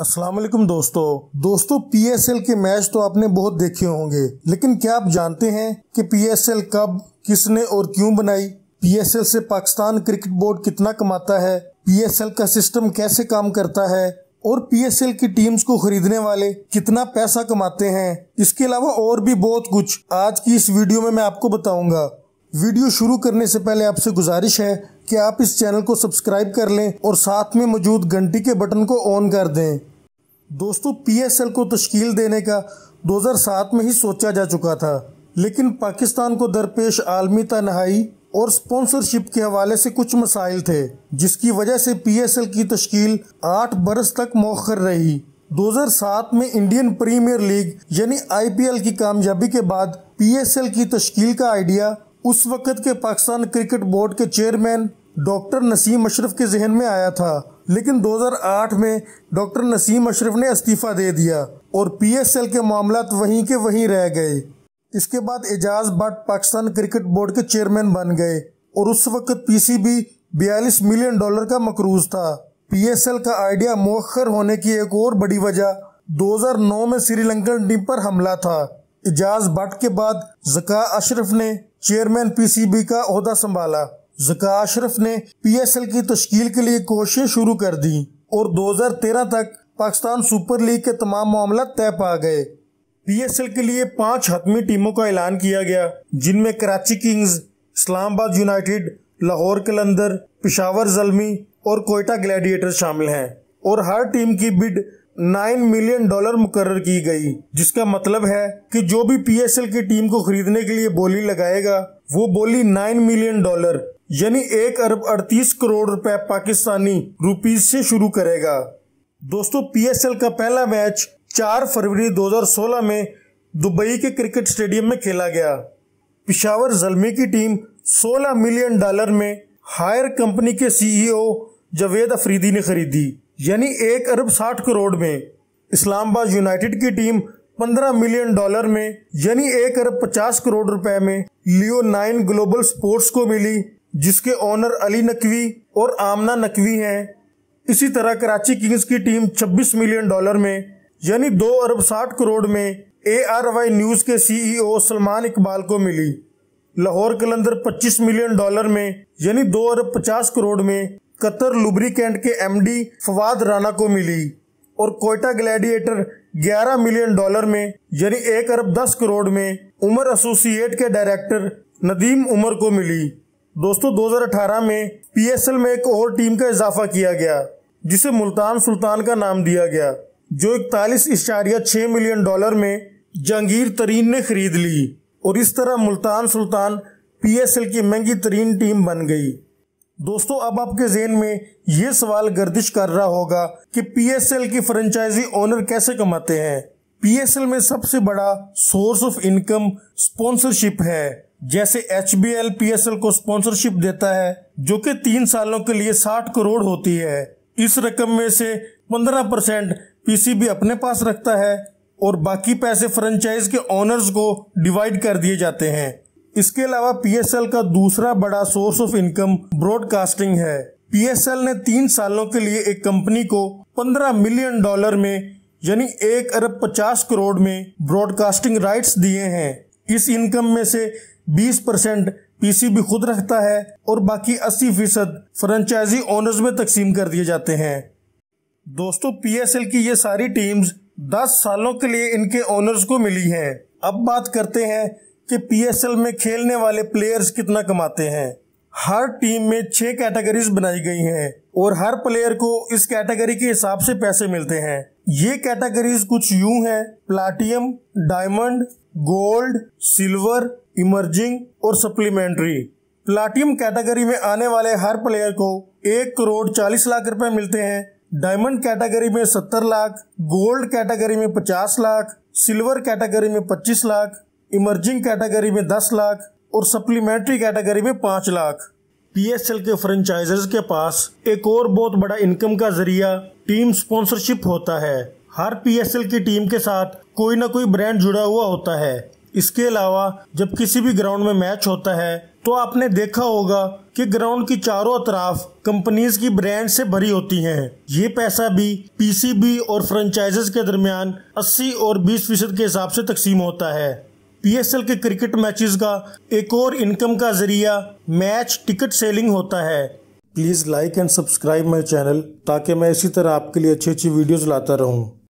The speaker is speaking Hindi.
असलम दोस्तों दोस्तों पीएसएल के मैच तो आपने बहुत देखे होंगे लेकिन क्या आप जानते हैं कि पीएसएल कब किसने और क्यों बनाई पीएसएल से पाकिस्तान क्रिकेट बोर्ड कितना कमाता है पीएसएल का सिस्टम कैसे काम करता है और पीएसएल की टीम्स को खरीदने वाले कितना पैसा कमाते हैं इसके अलावा और भी बहुत कुछ आज की इस वीडियो में मैं आपको बताऊंगा वीडियो शुरू करने से पहले आपसे गुजारिश है कि आप इस चैनल को सब्सक्राइब कर लें और साथ में मौजूद घंटी के बटन को ऑन कर दें दोस्तों पीएसएल को तश्कील देने का 2007 में ही सोचा जा चुका था लेकिन पाकिस्तान को दरपेश आलमी तनहाई और स्पॉन्सरशिप के हवाले से कुछ मसाइल थे जिसकी वजह से पीएसएल की तश्कील आठ बरस तक मौखर रही 2007 में इंडियन प्रीमियर लीग यानी आईपीएल की कामयाबी के बाद पीएसएल की तश्कील का आइडिया उस वक्त के पाकिस्तान क्रिकेट बोर्ड के चेयरमैन डॉक्टर नसीम अशरफ के जहन में आया था लेकिन 2008 में डॉक्टर नसीम अशरफ ने इस्तीफ़ा दे दिया और पीएसएल के मामला वहीं के वहीं रह गए इसके बाद एजाज भट्ट पाकिस्तान क्रिकेट बोर्ड के चेयरमैन बन गए और उस वक्त पीसीबी 42 मिलियन डॉलर का मकरूज था पीएसएल का आइडिया मौखर होने की एक और बड़ी वजह 2009 में श्रीलंकन टीम पर हमला था एजाज भट्ट के बाद जका अशरफ ने चेयरमैन पीसीबी का अहदा संभाला जका अशरफ ने पी एस एल की तश्कील के लिए कोशिशें शुरू कर दी और दो हजार तेरह तक पाकिस्तान सुपर लीग के तमाम मामला तय पा गए पी एस एल के लिए पांच हतमी टीमों का ऐलान किया गया जिनमें कराची किंग्स इस्लामाबाद यूनाइटेड लाहौर कलंदर पिशावर जलमी और कोयटा ग्लैडिएटर शामिल हैं और हर टीम की बिड नाइन मिलियन डॉलर मुकर की गई जिसका मतलब है कि जो भी एल की टीम को खरीदने के लिए बोली लगाएगा वो बोली नाइन मिलियन डॉलर यानी एक अरब अड़तीस करोड़ रुपए पाकिस्तानी रुपीज से शुरू करेगा दोस्तों पीएसएल का पहला मैच 4 फरवरी 2016 में दुबई के क्रिकेट स्टेडियम में खेला गया पिशावर जलमी की टीम 16 मिलियन डॉलर में हायर कंपनी के सीईओ e जावेद अफरीदी ने खरीदी यानी एक अरब साठ करोड़ में इस्लामाबाद यूनाइटेड की टीम 15 मिलियन डॉलर में यानी एक अरब पचास करोड़ रुपए में लियो नाइन ग्लोबल स्पोर्ट्स को मिली जिसके ओनर अली नकवी और आमना नकवी हैं इसी तरह कराची किंग्स की टीम 26 मिलियन डॉलर में यानी दो अरब साठ करोड़ में ए आर वाई न्यूज के सीईओ e सलमान इकबाल को मिली लाहौर कलंदर 25 मिलियन डॉलर में यानी दो अरब पचास करोड़ में कतर लुब्रिकेंट के एमडी फवाद राना को मिली और कोयटा ग्लैडिएटर 11 मिलियन डॉलर में यानी एक अरब 10 करोड़ में उमर एसोसिएट के डायरेक्टर नदीम उमर को मिली दोस्तों 2018 में पीएसएल में एक और टीम का इजाफा किया गया जिसे मुल्तान सुल्तान का नाम दिया गया जो इकतालीस इशारिया छह मिलियन डॉलर में जहांगीर तरीन ने खरीद ली और इस तरह मुल्तान सुल्तान पीएसएल की महंगी तरीन टीम बन गई दोस्तों अब आपके जेन में ये सवाल गर्दिश कर रहा होगा कि पीएसएल की फ्रेंचाइजी ओनर कैसे कमाते हैं पीएसएल में सबसे बड़ा सोर्स ऑफ इनकम स्पॉन्सरशिप है जैसे H B L P S L को स्पॉन्सरशिप देता है जो कि तीन सालों के लिए साठ करोड़ होती है इस रकम में से पंद्रह परसेंट पीसीबी अपने पास रखता है और बाकी पैसे फ्रेंचाइज के ओनर्स को डिवाइड कर दिए जाते हैं इसके अलावा पीएसएल का दूसरा बड़ा सोर्स ऑफ इनकम ब्रॉडकास्टिंग है पीएसएल ने तीन सालों के लिए एक कंपनी को 15 मिलियन डॉलर में यानी एक अरब 50 करोड़ में ब्रॉडकास्टिंग राइट्स दिए हैं इस इनकम में से 20 परसेंट पीसीबी खुद रखता है और बाकी 80 फीसद फ्रेंचाइजी ओनर्स में तकसीम कर दिए जाते हैं दोस्तों पीएसएल की ये सारी टीम्स 10 सालों के लिए इनके ओनर्स को मिली हैं अब बात करते हैं कि पीएसएल में खेलने वाले प्लेयर्स कितना कमाते हैं हर टीम में छह कैटेगरीज बनाई गई हैं और हर प्लेयर को इस कैटेगरी के हिसाब से पैसे मिलते हैं ये कैटेगरीज कुछ यूं हैं platinum diamond gold silver emerging और सप्लीमेंट्री प्लाटियम कैटेगरी में आने वाले हर प्लेयर को एक करोड़ चालीस लाख रुपए मिलते हैं डायमंड कैटेगरी में सत्तर लाख गोल्ड कैटेगरी में पचास लाख सिल्वर कैटेगरी में पच्चीस लाख इमर्जिंग कैटेगरी में दस लाख और सप्लीमेंट्री कैटेगरी में पाँच लाख पीएसएल के फ्रेंचाइजर्स के पास एक और बहुत बड़ा इनकम का जरिया टीम स्पॉन्सरशिप होता है हर पीएसएल की टीम के साथ कोई ना कोई ब्रांड जुड़ा हुआ होता है इसके अलावा जब किसी भी ग्राउंड में मैच होता है तो आपने देखा होगा कि ग्राउंड की चारों अतराफ कंपनीज की ब्रांड से भरी होती हैं। ये पैसा भी पीसीबी और फ्रेंचाइज के दरमियान 80 और 20 फीसद के हिसाब से तकसीम होता है पीएसएल के क्रिकेट मैचेस का एक और इनकम का जरिया मैच टिकट सेलिंग होता है please like and subscribe my channel ताकि मैं इसी तरह आपके लिए अच्छी अच्छी वीडियोज़ लाता रहूँ